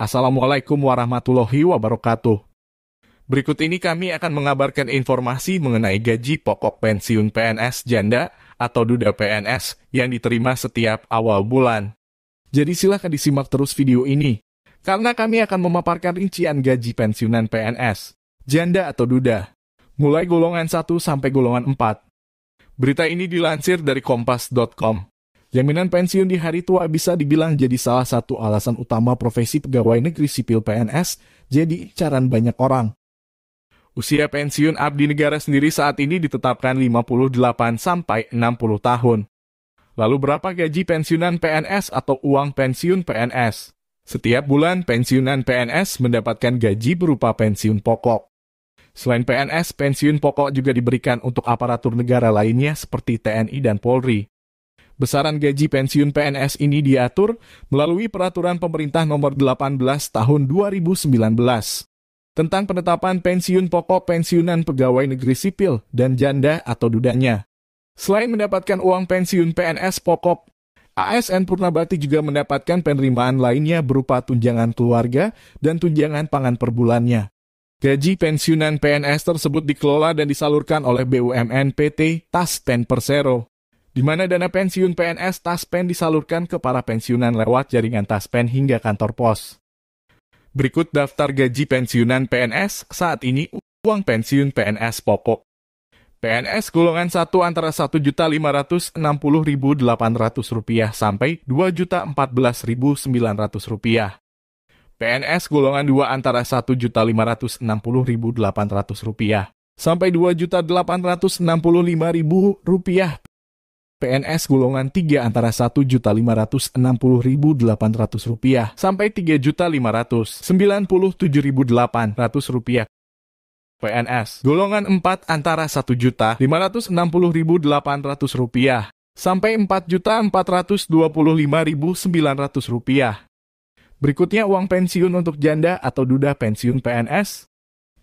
Assalamualaikum warahmatullahi wabarakatuh. Berikut ini kami akan mengabarkan informasi mengenai gaji pokok pensiun PNS janda atau duda PNS yang diterima setiap awal bulan. Jadi silahkan disimak terus video ini, karena kami akan memaparkan rincian gaji pensiunan PNS, janda atau duda, mulai golongan 1 sampai golongan 4. Berita ini dilansir dari kompas.com. Jaminan pensiun di hari tua bisa dibilang jadi salah satu alasan utama profesi pegawai negeri sipil PNS jadi incaran banyak orang. Usia pensiun abdi negara sendiri saat ini ditetapkan 58 sampai 60 tahun. Lalu berapa gaji pensiunan PNS atau uang pensiun PNS? Setiap bulan pensiunan PNS mendapatkan gaji berupa pensiun pokok. Selain PNS, pensiun pokok juga diberikan untuk aparatur negara lainnya seperti TNI dan Polri. Besaran gaji pensiun PNS ini diatur melalui Peraturan Pemerintah Nomor 18 Tahun 2019 tentang penetapan pensiun pokok pensiunan pegawai negeri sipil dan janda atau dudanya. Selain mendapatkan uang pensiun PNS pokok, ASN Purnabati juga mendapatkan penerimaan lainnya berupa tunjangan keluarga dan tunjangan pangan per bulannya. Gaji pensiunan PNS tersebut dikelola dan disalurkan oleh BUMN PT Tas Ten Persero di mana dana pensiun PNS Taspen disalurkan ke para pensiunan lewat jaringan Taspen hingga kantor pos. Berikut daftar gaji pensiunan PNS saat ini uang pensiun PNS pokok. PNS golongan 1 antara Rp1.560.800 sampai Rp2.014.900. PNS golongan 2 antara Rp1.560.800 sampai Rp2.865.000 PNS golongan 3 antara Rp1.560.800 sampai Rp3.597.800. PNS golongan 4 antara Rp1.560.800 sampai Rp4.425.900. Berikutnya uang pensiun untuk janda atau duda pensiun PNS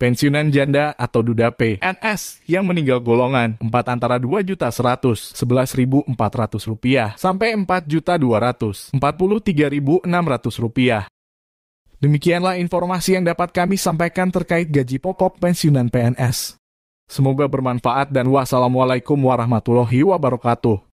pensiunan janda atau duda p. NS yang meninggal golongan 4 antara 2 juta 100, 11.400 rupiah sampai 4 juta 200, 43.600 rupiah. Demikianlah informasi yang dapat kami sampaikan terkait gaji pokok pensiunan PNS. Semoga bermanfaat dan wassalamualaikum warahmatullahi wabarakatuh.